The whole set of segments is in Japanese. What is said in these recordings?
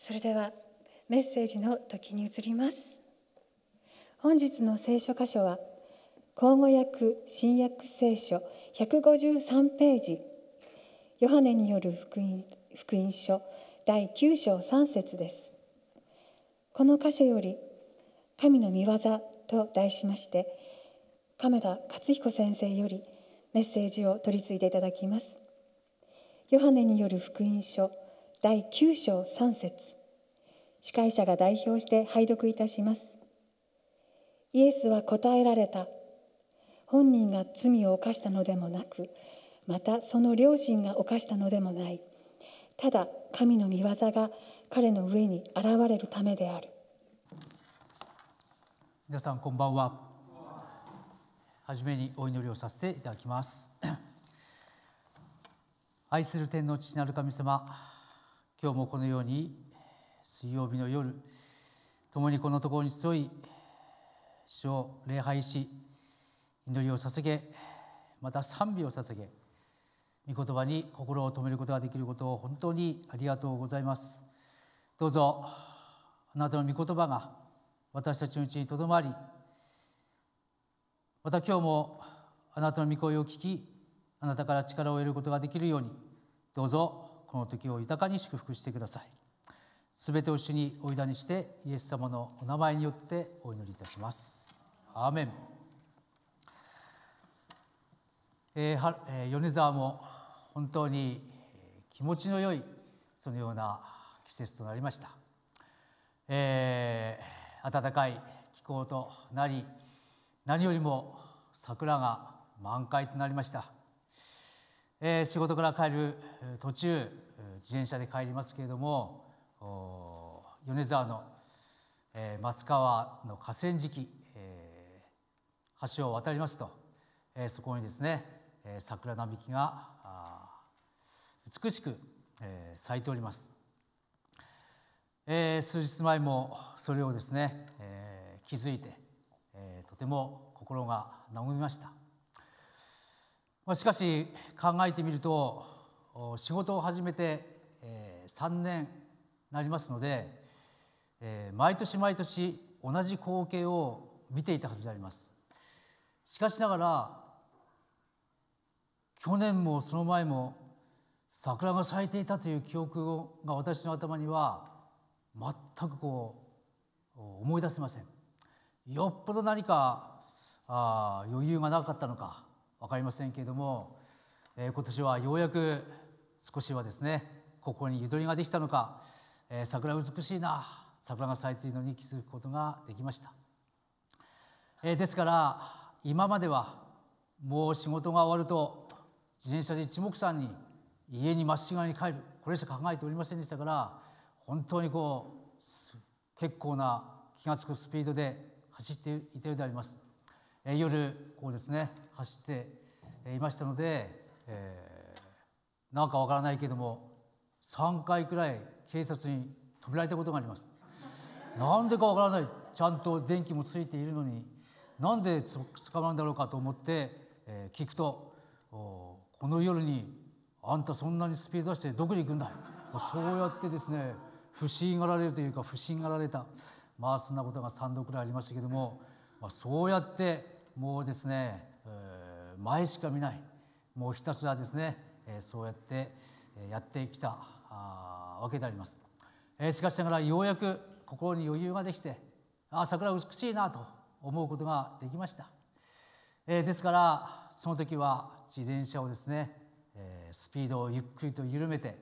それではメッセージの時に移ります本日の聖書箇所は口語訳新約聖書153ページヨハネによる福音福音書第9章3節ですこの箇所より神の御業と題しまして亀田勝彦先生よりメッセージを取り次いでいただきますヨハネによる福音書第9章3節司会者が代表して拝読いたしますイエスは答えられた本人が罪を犯したのでもなくまたその両親が犯したのでもないただ神の御業が彼の上に現れるためである皆さんこんばんははじめにお祈りをさせていただきます 愛する天の父なる神様今日もこのように水曜日の夜共にこのところに集い主を礼拝し祈りを捧げまた賛美を捧げ御言葉に心を留めることができることを本当にありがとうございますどうぞあなたの御言葉が私たちのうちにとどまりまた今日もあなたの御声を聞きあなたから力を得ることができるようにどうぞこの時を豊かに祝福してくださいすべてを主にお委ねしてイエス様のお名前によってお祈りいたしますアーメン、えーはえー、米沢も本当に気持ちの良いそのような季節となりました、えー、暖かい気候となり何よりも桜が満開となりましたえー、仕事から帰る途中自転車で帰りますけれども米沢の、えー、松川の河川敷、えー、橋を渡りますと、えー、そこにですね、えー、桜並木が美しく、えー、咲いております、えー、数日前もそれをですね、えー、気づいて、えー、とても心が和みましたまあ、しかし考えてみると仕事を始めて、え3年なりますので、え毎年毎年同じ光景を見ていたはずでありますしかしながら去年もその前も桜が咲いていたという記憶が私の頭には全くこう思い出せませんよっぽど何かあ余裕がなかったのか分かりませんけれども、えー、今年はようやく少しはですねここにゆとりができたのか、えー、桜美しいな桜が咲いているのに気づくことができました、えー、ですから今まではもう仕事が終わると自転車で一目散に家にまっしぐらに帰るこれしか考えておりませんでしたから本当にこう結構な気が付くスピードで走っていたようであります。え夜こうですね走っていましたので、えー、なんかわからないけども3回くらい警察に止められたことがあります。なんでかわからないちゃんと電気もついているのになんで捕まるんだろうかと思って、えー、聞くとこの夜にあんたそんなにスピード出してどこに行くんだそうやってですね不審がられるというか不審がられたまあそんなことが3度くらいありましたけどもまあ、そうやってもうですね、えー、前しか見ないもうひたすらですね、えー、そうやってやってきたあわけであります、えー、しかしながらようやく心に余裕ができてああ桜美しいなと思うことができました、えー、ですからその時は自転車をですね、えー、スピードをゆっくりと緩めて、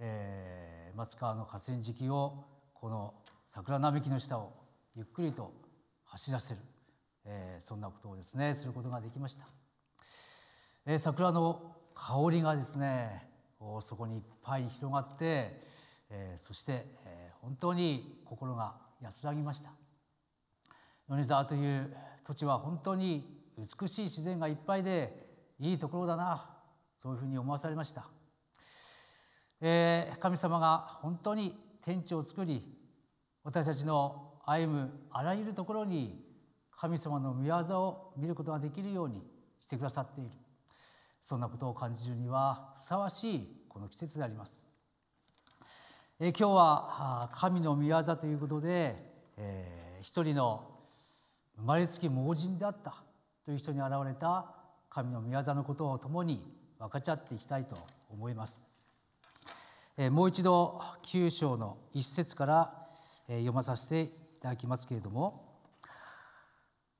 えー、松川の河川敷をこの桜並木の下をゆっくりと走らせる、えー、そんなことをですねすることができました、えー、桜の香りがですねそこにいっぱい広がって、えー、そして、えー、本当に心が安らぎました米沢という土地は本当に美しい自然がいっぱいでいいところだなそういうふうに思わされました、えー、神様が本当に天地を作り私たちの歩むあらゆるところに神様の御業を見ることができるようにしてくださっているそんなことを感じるにはふさわしいこの季節であります。え今日は神の御業ということで、えー、一人の生まれつき盲人であったという人に現れた神の御業のことを共に分かち合っていきたいと思います。えもう一度9章の1節から、え読まさせてただきますけれども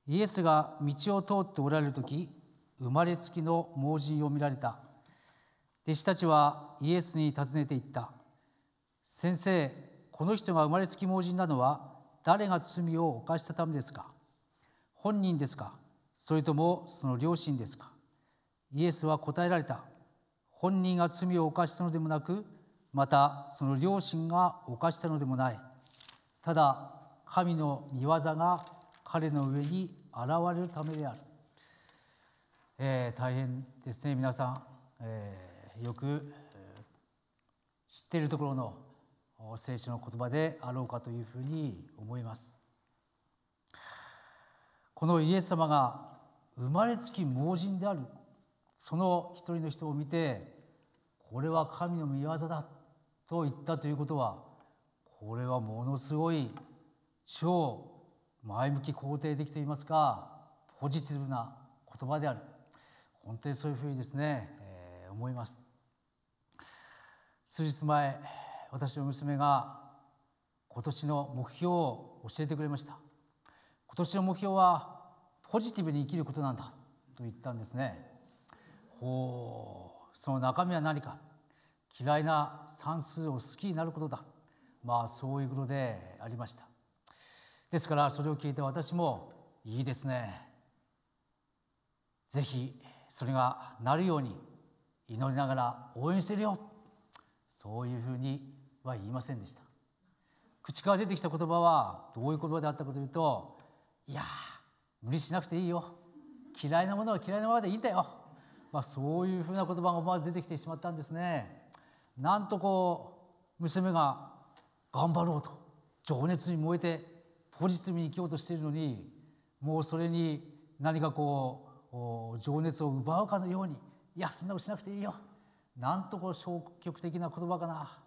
イエスが道を通っておられる時生まれつきの盲人を見られた弟子たちはイエスに尋ねていった「先生この人が生まれつき盲人なのは誰が罪を犯したためですか本人ですかそれともその両親ですか?」イエスは答えられた「本人が罪を犯したのでもなくまたその両親が犯したのでもない」ただ神の御業が彼の上に現れるためである、えー、大変ですね皆さん、えー、よく知っているところの聖書の言葉であろうかというふうに思いますこのイエス様が生まれつき盲人であるその一人の人を見てこれは神の御業だと言ったということはこれはものすごい超前向き肯定的といいますかポジティブな言葉である本当にそういうふうにですね、えー、思います数日前私の娘が今年の目標を教えてくれました今年の目標はポジティブに生きることなんだと言ったんですねほうその中身は何か嫌いな算数を好きになることだまあそういうことでありましたですからそれを聞いて私もいいですねぜひそれがなるように祈りながら応援してるよそういうふうには言いませんでした口から出てきた言葉はどういう言葉であったかというと「いや無理しなくていいよ嫌いなものは嫌いなままでいいんだよ」まあ、そういうふうな言葉が思わず出てきてしまったんですね。なんとこう娘が頑張ろうと情熱に燃えてポジティブに生きようとしているのにもうそれに何かこう情熱を奪うかのように「いやそんなことしなくていいよ」なんとこう消極的な言葉かな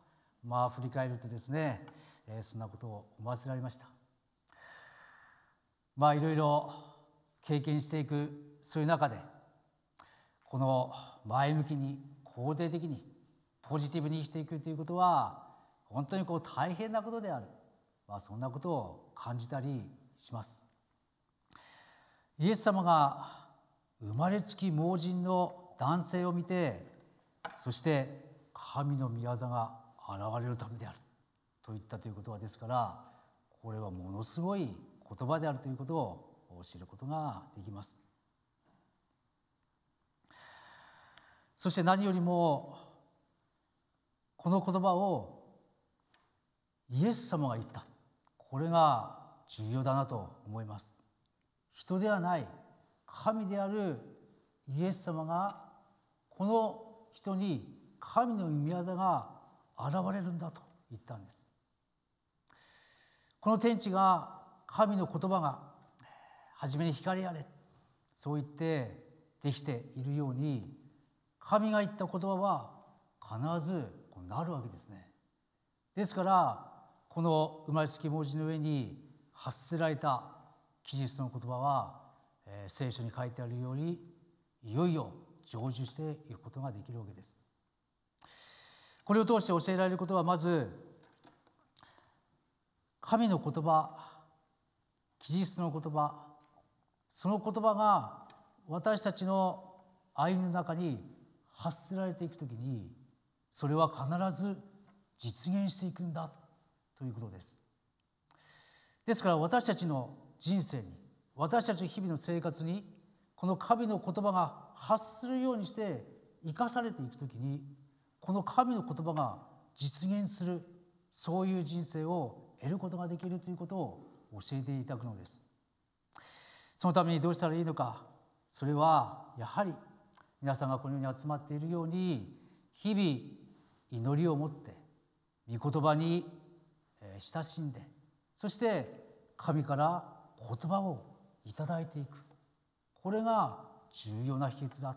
まあ振り返るとですね、えー、そんなことを思わせられましたまあいろいろ経験していくそういう中でこの前向きに肯定的にポジティブに生きていくということは本当にこう大変なことである、まあ、そんなことを感じたりしますイエス様が生まれつき盲人の男性を見てそして神の御業が現れるためであると言ったということはですからこれはものすごい言葉であるということを知ることができますそして何よりもこの言葉をイエス様が言ったこれが重要だなと思います人ではない神であるイエス様がこの人に神の御業が現れるんだと言ったんですこの天地が神の言葉が初めに光あれそう言ってできているように神が言った言葉は必ずなるわけですねですからこの生まれつき文字の上に発せられた記述の言葉は、えー、聖書に書いてあるようにいよいよ成就していくことができるわけです。これを通して教えられることはまず神の言葉記述の言葉その言葉が私たちの歩みの中に発せられていくときにそれは必ず実現していくんだということですですから私たちの人生に私たち日々の生活にこの神の言葉が発するようにして生かされていく時にこの神の言葉が実現するそういう人生を得ることができるということを教えていただくのですそのためにどうしたらいいのかそれはやはり皆さんがこの世に集まっているように日々祈りを持って御言葉に親しんでそして神から言葉をいただいていくこれが重要な秘訣だ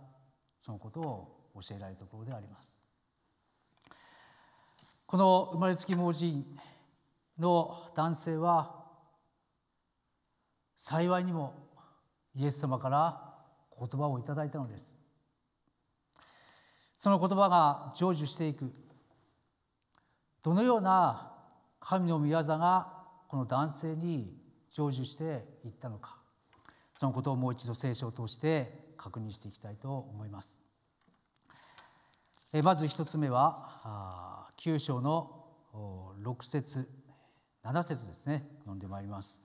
そのことを教えられるところであります。この生まれつき盲人の男性は幸いにもイエス様から言葉をいただいたのですその言葉が成就していくどのような神の御業がこの男性に成就していったのかそのことをもう一度聖書を通して確認していきたいと思います。えまず一つ目は九章の六節七節ですね読んでまいります。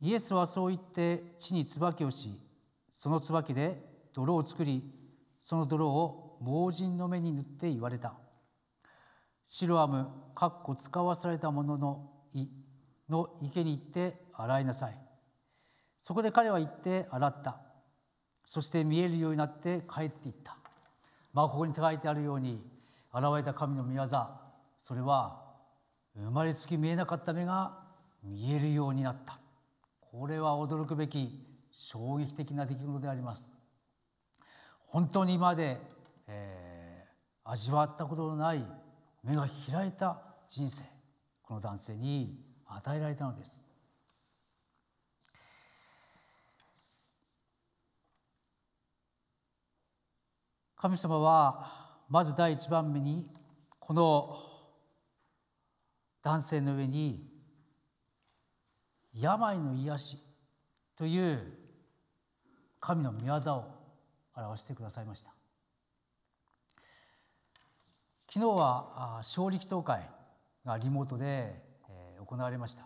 イエスはそう言って地に椿をしその椿で泥を作りその泥を盲人の目に塗って言われたシロアムかっこ使わされたもののいの池に行って洗いなさいそこで彼は行って洗ったそして見えるようになって帰っていったまあここに書いてあるように現れた神の御業それは生まれつき見えなかった目が見えるようになったこれは驚くべき衝撃的な出来事であります本当に今まで、えー、味わったことのない目が開いた人生この男性に与えられたのです。神様はまず第一番目にこの男性の上に病の癒しという神の御業を表してくださいました昨日は勝力祷会がリモートで行われまし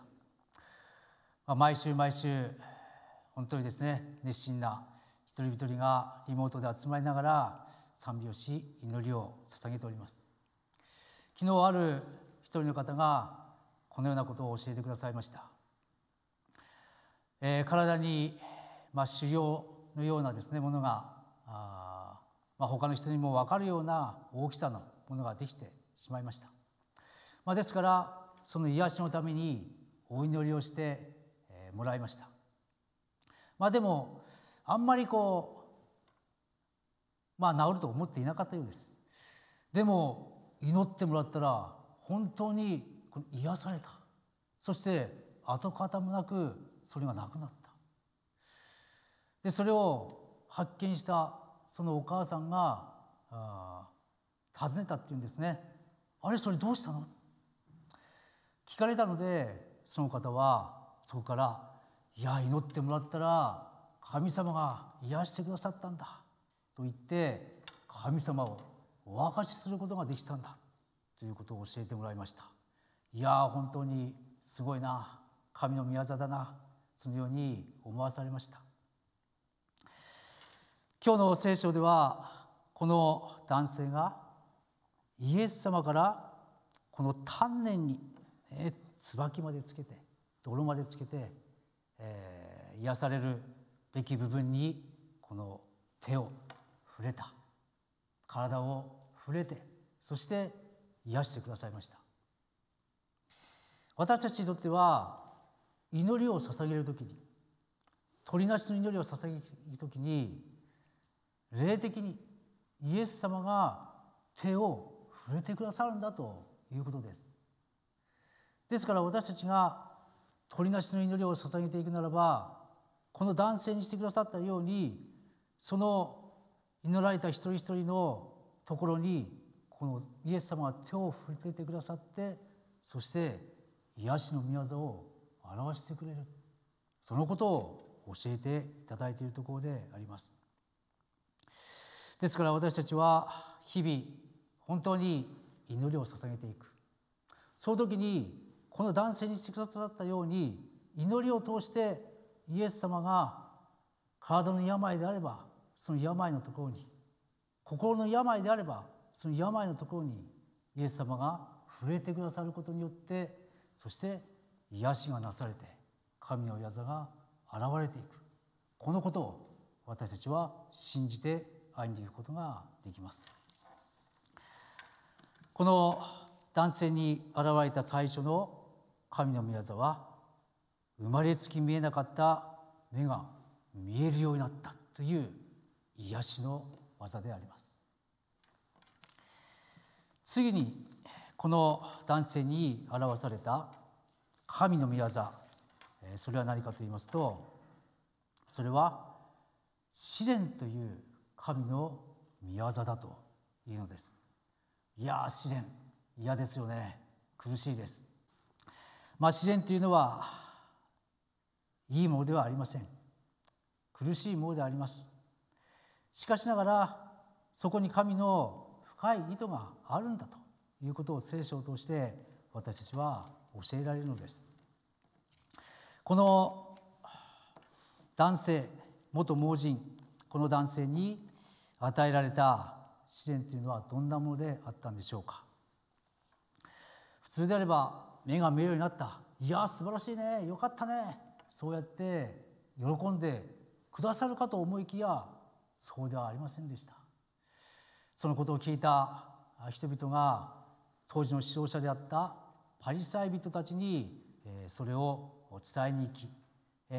た毎週毎週本当にですね熱心な一人一人がリモートで集まりながら賛美をし祈りを捧げております昨日ある一人の方がこのようなことを教えてくださいました、えー、体に、まあ、腫瘍のようなですねものがあ、まあ、他の人にも分かるような大きさのものができてしまいました、まあ、ですからその癒しのためにお祈りをしてもらいました、まあ、でもあんまりこう、まあ、治ると思っていなかったようですでも祈ってもらったら本当に癒されたそして跡形もなくそれがなくなったでそれを発見したそのお母さんがあ尋ねたっていうんですねあれそれどうしたの聞かれたのでその方はそこから「いや祈ってもらったら神様が癒してくださったんだ」と言って神様をお明かしすることができたんだということを教えてもらいましたいや本当にすごいな神の御業だなそのように思わされました今日の聖書ではこの男性がイエス様からこの丹念に、ね、椿までつけて泥までつけて、えー、癒されるべき部分にこの手を触れた体を触れてそして癒してくださいました私たちにとっては祈りを捧げる時に鳥なしの祈りを捧げる時に霊的にイエス様が手を触れてくださるんだということですですから私たちが鳥なしの祈りを捧げていくならばこの男性にしてくださったようにその祈られた一人一人のところにこのイエス様が手を振れててくださってそして癒しの御業を表してくれるそのことを教えていただいているところでありますですから私たちは日々本当に祈りを捧げていくその時にこの男性にしてくださったように祈りを通してイエス様が体の病であればその病のところに心の病であればその病のところにイエス様が触れてくださることによってそして癒しがなされて神の御座が現れていくこのことを私たちは信じて歩んでいくことができます。この男性に現れた最初の神の御業は生まれつき見えなかった目が見えるようになったという癒しの技であります次にこの男性に表された神の御業それは何かと言いますとそれは試練という神の御業だというのですいや試練嫌ですよね苦しいです、まあ、試練というのはいいものではありません苦しいものでありますしかしながらそこに神の深い意図があるんだということを聖書を通して私たちは教えられるのですこの男性元盲人この男性に与えられた試練というのはどんなものであったんでしょうか普通であれば目が見えるようになったいや素晴らしいねよかったねそうやって喜んでくださるかと思いきやそうではありませんでしたそのことを聞いた人々が当時の指導者であったパリサイ人たちにそれを伝えに行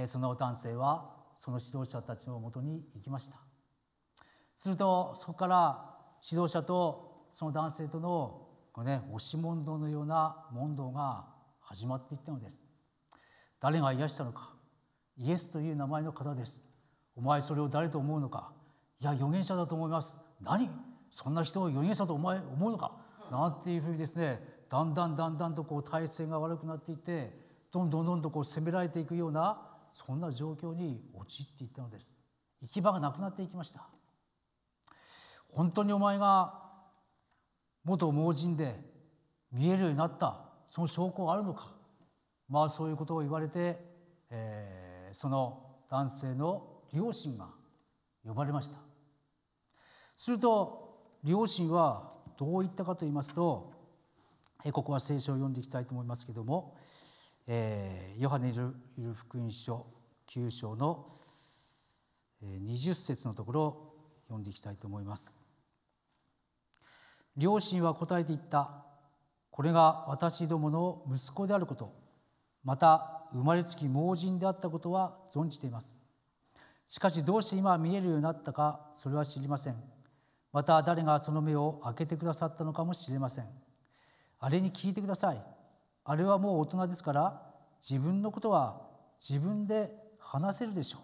きその男性はその指導者たちのもとに行きましたするとそこから指導者とその男性とのこね、押し問答のような問答が始まっていったのです誰が癒したのかイエスという名前の方ですお前それを誰と思うのかいや預言者だと思います何そんな人を預言者とお前思うのかなんていうふうにですねだんだんだんだんとこう体勢が悪くなっていってどんどんどんどんこう攻められていくようなそんな状況に陥っていったのです行き場がなくなっていきました本当にお前が元盲人で見えるようになったその証拠はあるのかまあそういうことを言われて、えー、その男性の両親が呼ばれましたすると両親はどう言ったかと言いますと、えここは聖書を読んでいきたいと思いますけれども、えー、ヨハネいる福音書9章の20節のところを読んでいきたいと思います。両親は答えていったこれが私どもの息子であることまた生まれつき盲人であったことは存じていますしかしどうして今見えるようになったかそれは知りませんまた誰がその目を開けてくださったのかもしれませんあれに聞いてくださいあれはもう大人ですから自分のことは自分で話せるでしょう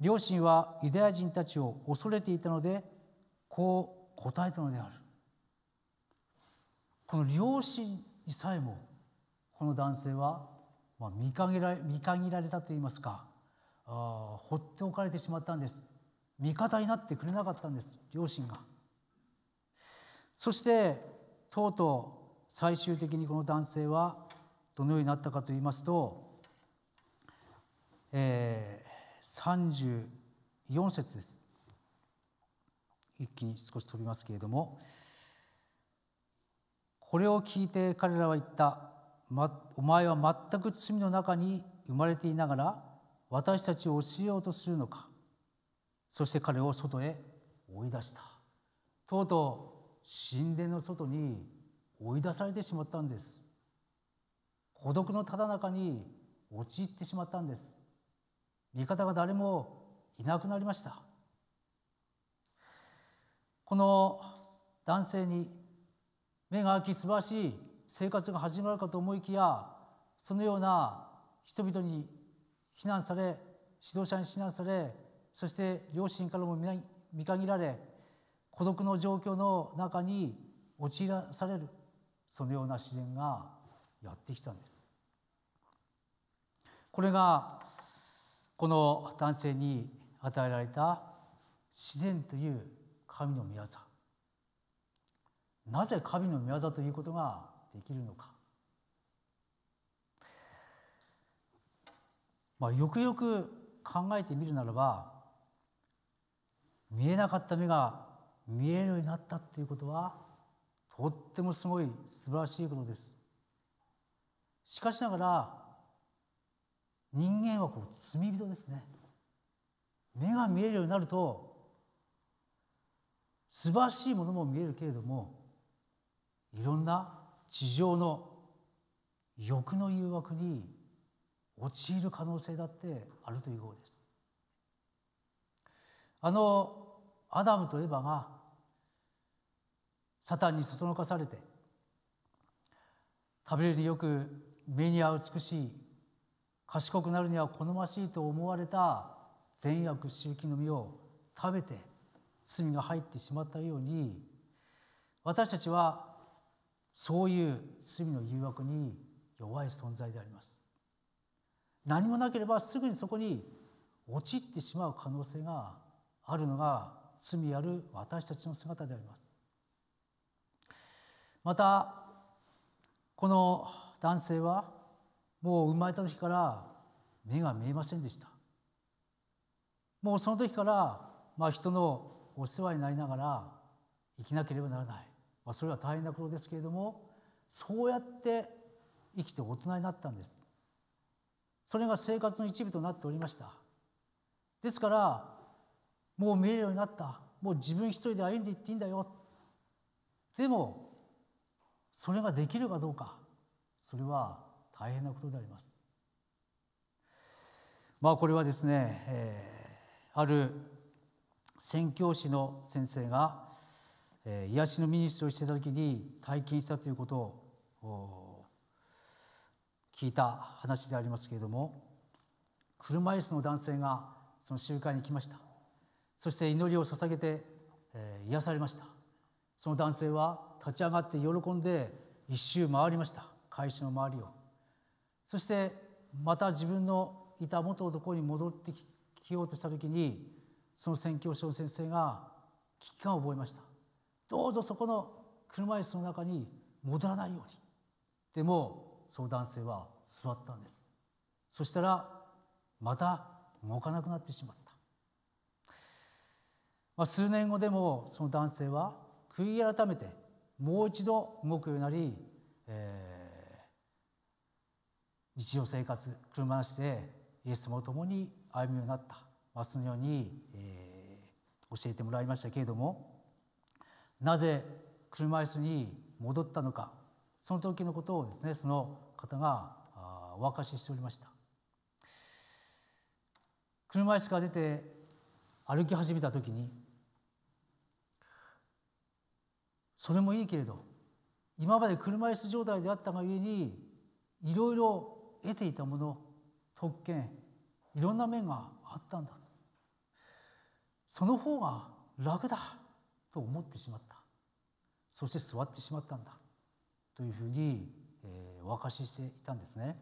両親はユダヤ人たちを恐れていたのでこう答えたのであるこの両親にさえもこの男性は見限られ見限られたといいますかあ放っておかれてしまったんです味方になってくれなかったんです両親がそしてとうとう最終的にこの男性はどのようになったかと言いますと、えー、34節です一気に少し飛びますけれどもこれを聞いて彼らは言った、お前は全く罪の中に生まれていながら私たちを教えようとするのかそして彼を外へ追い出したとうとう神殿の外に追い出されてしまったんです孤独のただ中に陥ってしまったんです味方が誰もいなくなりましたこの男性に目が開き素晴らしい生活が始まるかと思いきやそのような人々に非難され指導者に非難されそして両親からも見限られ孤独の状況の中に陥らされるそのような試練がやってきたんです。これがこの男性に与えられた自然という神の御業なぜ神の御業ということができるのか、まあ、よくよく考えてみるならば見えなかった目が見えるようになったということはとってもすごい素晴らしいことです。しかしながら人間はこう罪人ですね目が見えるようになると素晴らしいものも見えるけれどもいろんな地上の欲の誘惑に陥る可能性だってあるということです。あのアダムとエバがサタンにそそのかされて食べるによく目には美しい賢くなるには好ましいと思われた善悪周期の実を食べて罪が入ってしまったように私たちはそういう罪の誘惑に弱い存在であります何もなければすぐにそこに陥ってしまう可能性があるのが罪ある私たちの姿でありますまたこの男性はもう生まれた時から目が見えませんでしたもうその時からまあ人のお世話になりながら生きなければならない、まあ、それは大変なことですけれどもそうやって生きて大人になったんですそれが生活の一部となっておりましたですからもう見えるようになったもう自分一人で歩んでいっていいんだよでもそれができるかどうかそれは大変なことでありますまあこれはですね、えー、ある宣教師の先生が、えー、癒しのミニストをしてた時に体験したということを聞いた話でありますけれども車椅子の男性がその集会に来ましたそして祈りを捧げて、えー、癒されましたその男性は立ち上がって喜んで一周回りました会社の周りをそしてまた自分のいた元のところに戻ってきようとした時にその宣教師の先生が危機感を覚えましたどうぞそこの車椅子の中に戻らないようにでもその男性は座ったんですそしたらまた動かなくなってしまった、まあ、数年後でもその男性は悔い改めてもう一度動くようになり、えー、日常生活車なしでイエス様と共に歩むようになったまそのように、え教えてもらいましたけれどもなぜ車椅子に戻ったのかその時のことをですねその方がお明かししておりました車椅子から出て歩き始めた時にそれもいいけれど今まで車椅子状態であったがゆえにいろいろ得ていたもの特権いろんな面があったんだその方が楽だと思ってしまったそして座ってしまったんだというふうに、えー、お明かししていたんですね。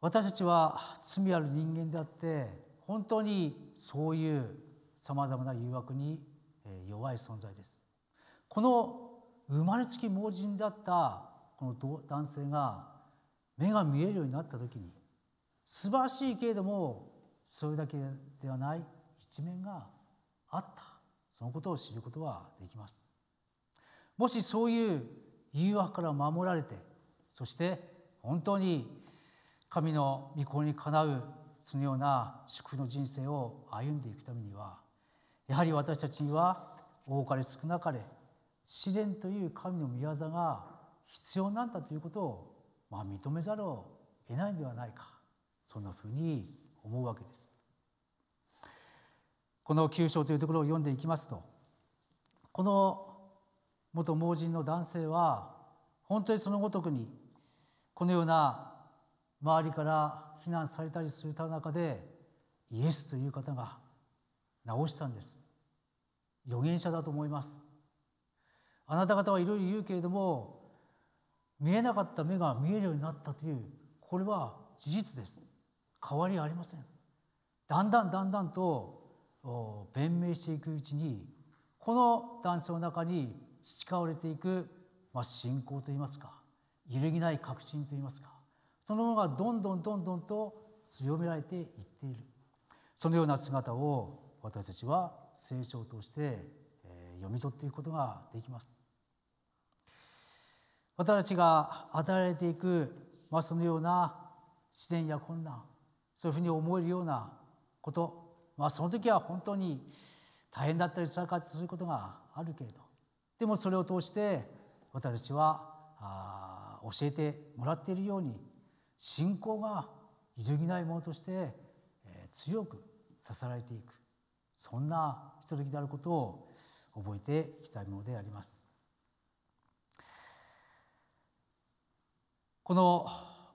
私たちは罪ある人間であって本当にそういうさまざまな誘惑に弱い存在です。この生まれつき盲人だったこの男性が目が見えるようになった時に素晴らしいけれどもそれだけではない一面があったそのことを知ることはできますもしそういう誘惑から守られてそして本当に神の御子にかなうそのような祝福の人生を歩んでいくためにはやはり私たちには多かれ少なかれ試練という神の御業が必要なんだということを、まあ、認めざるを得ないんではないかそんなふうに思うわけですこの9章というところを読んでいきますとこの元盲人の男性は本当にそのごとくにこのような周りから非難されたりする中でイエスという方が直したんです預言者だと思いますあなた方はいろいろ言うけれども見えなかった目が見えるようになったというこれは事実です変わりありませんだんだんだんだんと弁明していくうちにこの男性の中に培われていく、まあ、信仰といいますか揺るぎない確信といいますかそのものがどんどんどんどんと強められていっているそのような姿を私たちは聖書を通して読み取っていくことができます。私たちが与えられていく、まあ、そのような自然や困難そういうふうに思えるようなこと、まあ、その時は本当に大変だったりつらかったりすることがあるけれどでもそれを通して私たちはあ教えてもらっているように信仰が揺るぎないものとして、えー、強く支えられていくそんなひとときであることを覚えていきたいものであります。この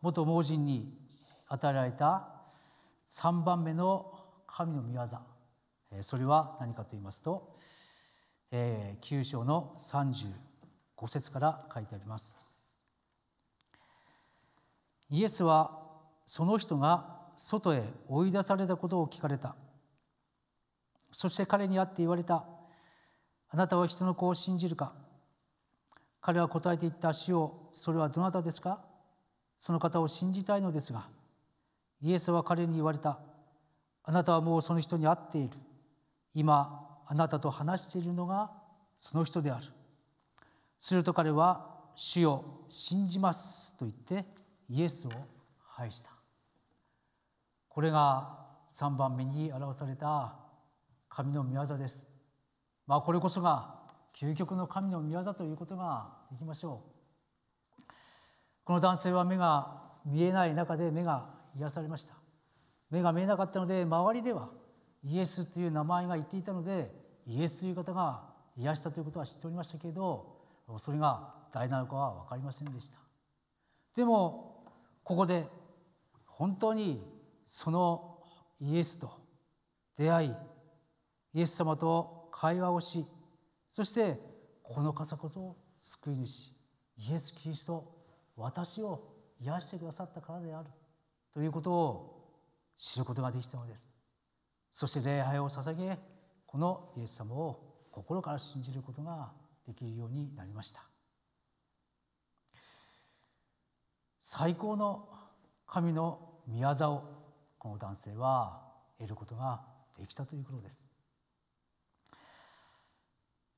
元盲人に与えられた3番目の神の御業それは何かと言いますと9章の35節から書いてありますイエスはその人が外へ追い出されたことを聞かれたそして彼に会って言われたあなたは人の子を信じるか彼は答えていった主をそれはどなたですかその方を信じたいのですがイエスは彼に言われた。あなたはもうその人に会っている。今、あなたと話しているのがその人である。すると彼は、主を信じますと言ってイエスを拝した。これが3番目に表された神の御業です。まあ、これこそが究極の神の御業ということができましょう。この男性は目が見えない中で目が癒されました目が見えなかったので周りではイエスという名前が言っていたのでイエスという方が癒したということは知っておりましたけれどそれが誰なのかは分かりませんでしたでもここで本当にそのイエスと出会いイエス様と会話をしそしてこの方こそ救い主イエス・キリスト私を癒してくださったからであるということを知ることができたのですそして礼拝を捧げこのイエス様を心から信じることができるようになりました最高の神の宮座をこの男性は得ることができたということです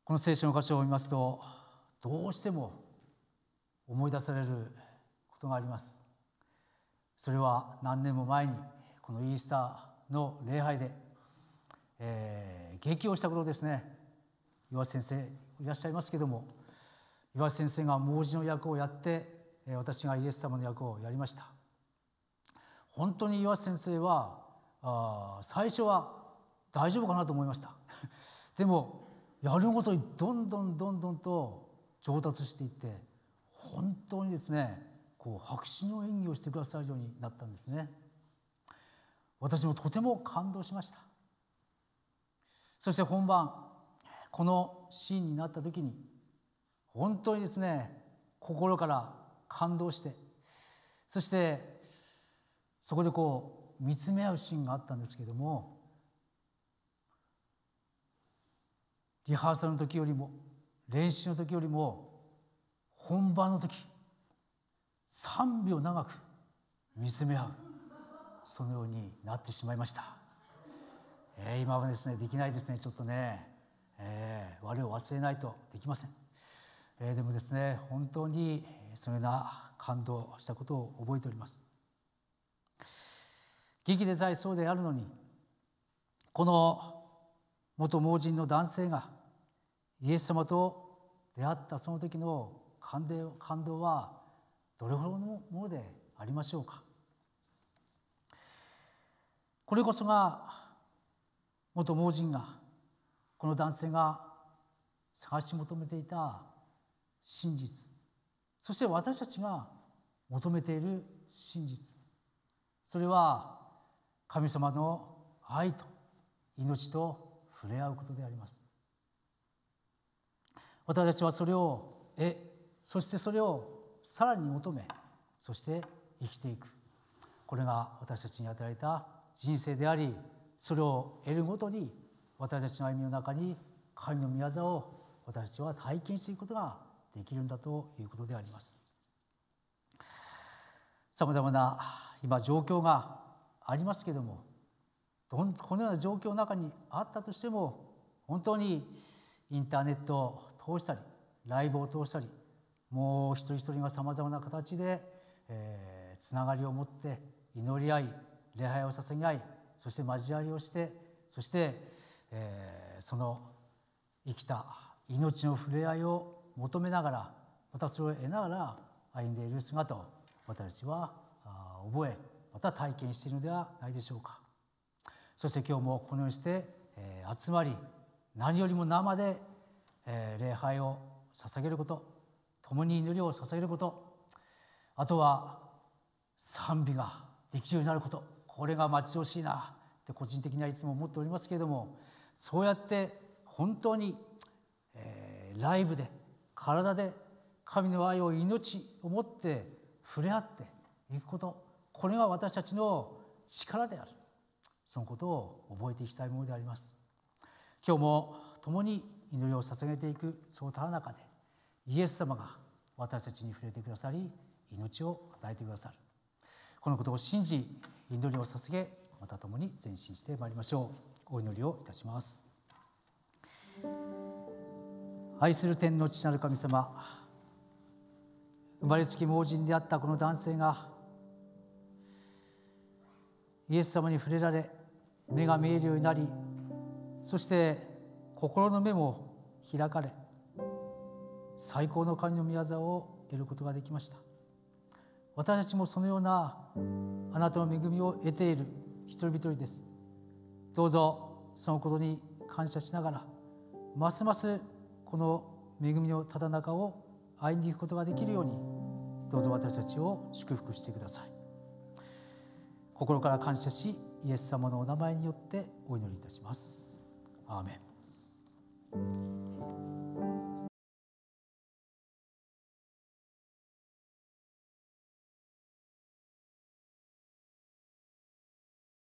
この聖書の箇所を見ますとどうしても思い出されることがありますそれは何年も前にこのイースターの礼拝で、えー、激をした頃ですね岩瀬先生いらっしゃいますけども岩瀬先生が盲人の役をやって私がイエス様の役をやりました本当に岩瀬先生はあ最初は大丈夫かなと思いました でもやるごとにどんどんどんどんと上達していって本当にですねこう白紙の演技をしてくださるようになったんですね私もとても感動しましたそして本番このシーンになった時に本当にですね心から感動してそしてそこでこう見つめ合うシーンがあったんですけどもリハーサルの時よりも練習の時よりも本番の時3秒長く見つめ合うそのようになってしまいました、えー、今はですねできないですねちょっとね、えー、我を忘れないとできません、えー、でもですね本当にそのような感動したことを覚えております劇でざいそうであるのにこの元盲人の男性がイエス様と出会ったその時の感動はどれほどのものでありましょうかこれこそが元盲人がこの男性が探し求めていた真実そして私たちが求めている真実それは神様の愛と命と触れ合うことであります私たちはそれをえそしてそれをさらに求めそして生きていくこれが私たちに与えられた人生でありそれを得るごとに私たちの歩みの中に神の御業を私たちは体験していくことができるんだということであります。さまざまな今状況がありますけどもどんこのような状況の中にあったとしても本当にインターネットを通したりライブを通したりもう一人一人がさまざまな形で、えー、つながりを持って祈り合い礼拝を捧げ合いそして交わりをしてそして、えー、その生きた命の触れ合いを求めながらまたそれを得ながら歩んでいる姿を私たちは覚えまた体験しているのではないでしょうかそして今日もこのようにして、えー、集まり何よりも生で、えー、礼拝を捧げること共に祈りを捧げることあとは賛美ができるようになることこれが待ち遠しいなって個人的にはいつも思っておりますけれどもそうやって本当に、えー、ライブで体で神の愛を命を持って触れ合っていくことこれが私たちの力であるそのことを覚えていきたいものであります今日も共に祈りを捧げていくそうた中でイエス様が私たちに触れてくださり命を与えてくださるこのことを信じ祈りを捧げまた共に前進してまいりましょうお祈りをいたします愛する天の父なる神様生まれつき盲人であったこの男性がイエス様に触れられ目が見えるようになりそして心の目も開かれ最高の神の御業を得ることができました私たちもそのようなあなたの恵みを得ている一人一人ですどうぞそのことに感謝しながらますますこの恵みのただ中を歩んでいくことができるようにどうぞ私たちを祝福してください心から感謝しイエス様のお名前によってお祈りいたしますアーメン